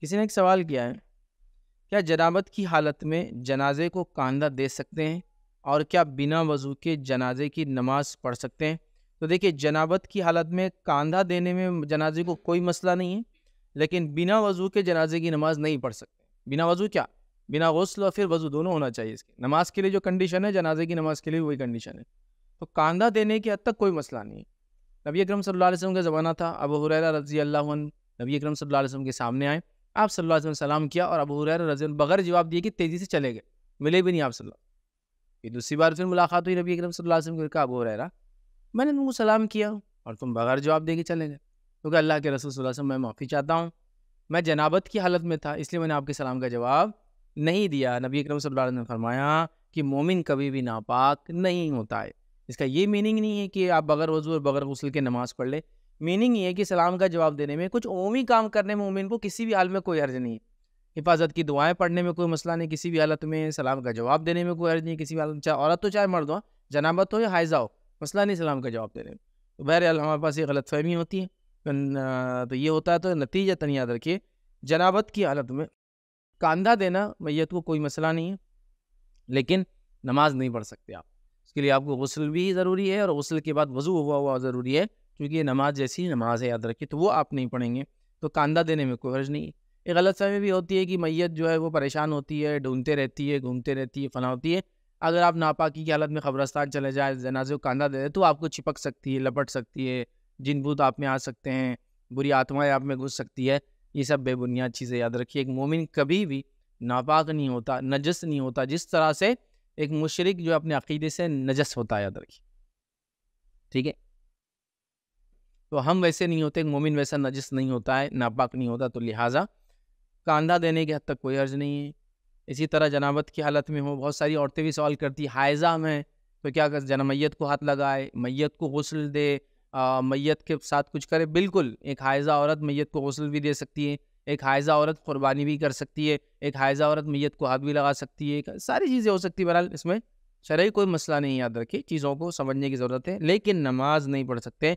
किसी ने एक सवाल किया है क्या जनाबत की हालत में जनाजे को कांदा दे सकते हैं और क्या बिना वज़ू के जनाजे की नमाज़ पढ़ सकते हैं तो देखिए जनाबत की हालत में कांधा देने में जनाजे को कोई मसला नहीं है लेकिन बिना वज़ू के जनाजे की नमाज़ नहीं पढ़ सकते बिना वज़ू क्या बिना गौसल और फिर वज़ू दोनों होना चाहिए इसकी नमाज के लिए जो कंडीशन है जनाजे की नमाज के लिए वही कंडीशन है तो कांधा देने के हद तक कोई मसला नहीं है नबी अक्रम सल्लल्लाहु अलैहि वसल्लम का ज़माना था अबू हुरैरा रजी अल्लाह नबी अक्रम सल्लल्लाहु अलैहि वसल्लम के सामने आए आप सल्लल्लाहु अलैहि वसल्लम सलाम किया और अबू हुरैरा रजी बगैर जवाब दिए कि तेज़ी से चले गए मिले भी नहीं आप सल्ला ये दूसरी बार फिर मुलाकात हुई नबी अकरम सल्लल्लाहु अलैहि वसल्लम का अबू हुरैरा मैंने तुमको सलाम किया और तुम बगैर जवाब दे के चले गए क्योंकि अल्लाह के रसूल वसल्लम मैं माफ़ी चाहता हूँ मैं जनाबत की हालत में था इसलिए मैंने आपके सलाम का जवाब नहीं दिया नबी अकरम सल्लल्लाहु अलैहि वसल्लम ने फरमाया कि मोमिन कभी भी नापाक नहीं होता है इसका ये मीनिंग नहीं है कि आप बगैर वजू और बगैर गसल के नमाज़ पढ़ लें मीनिंग ये है कि सलाम का जवाब देने में कुछ ओमी काम करने में मोमिन को किसी भी हाल में कोई अर्ज नहीं है हिफाजत की दुआएं पढ़ने में कोई मसला नहीं किसी भी हालत में सलाम का जवाब देने में कोई अर्ज नहीं किसी भी हालत में चाहे औरत हो चाहे मर्द हो जनाबत हो या हाइजा हो मसला नहीं सलाम का जवाब देने में तो बहरहाल हमारे पास ये गलत फहमी होती है तो ये होता है तो नतीजा तन याद रखिए जनाबत की हालत में कांधा देना मैत को कोई मसला नहीं है लेकिन नमाज नहीं पढ़ सकते आप इसके लिए आपको गसल भी ज़रूरी है और गसल के बाद वज़ू हुआ हुआ ज़रूरी है क्योंकि ये नमाज जैसी नमाज है याद रखिए तो वो आप नहीं पढ़ेंगे तो कांदा देने में कोई हर्ज नहीं है एक गलत समय भी होती है कि मैयत जो है वो परेशान होती है ढूंढते रहती है घूमते रहती है फना होती है अगर आप नापाकी की हालत में खबरस्तान चले जाए जनाजे को कांदा दे तो आपको चिपक सकती है लपट सकती है जिन भूत आप में आ सकते हैं बुरी आत्माएं आप में घुस सकती है ये सब बेबुनियाद चीज़ें याद रखिए एक मोमिन कभी भी नापाक नहीं होता नजस नहीं होता जिस तरह से एक मशरक जो अपने अकीदे से नजस होता है याद रखिए ठीक है तो हम वैसे नहीं होते मोमिन वैसा नजिस नहीं होता है नापाक नहीं होता तो लिहाजा कांधा देने के हद तक कोई अर्ज़ नहीं है इसी तरह जनाबत की हालत में हो बहुत सारी औरतें भी सवाल करती हायजा में तो क्या कर जना मैत को हाथ लगाए मैत को गसल दे मैत के साथ कुछ करे बिल्कुल एक हायजा औरत मैत को गसल भी दे सकती है एक हायजा औरत कुर्बानी भी कर सकती है एक हायजा औरत मैत को हाथ भी लगा सकती है सारी चीज़ें हो सकती है बहरहाल इसमें शरय कोई मसला नहीं याद रखे चीज़ों को समझने की ज़रूरत है लेकिन नमाज नहीं पढ़ सकते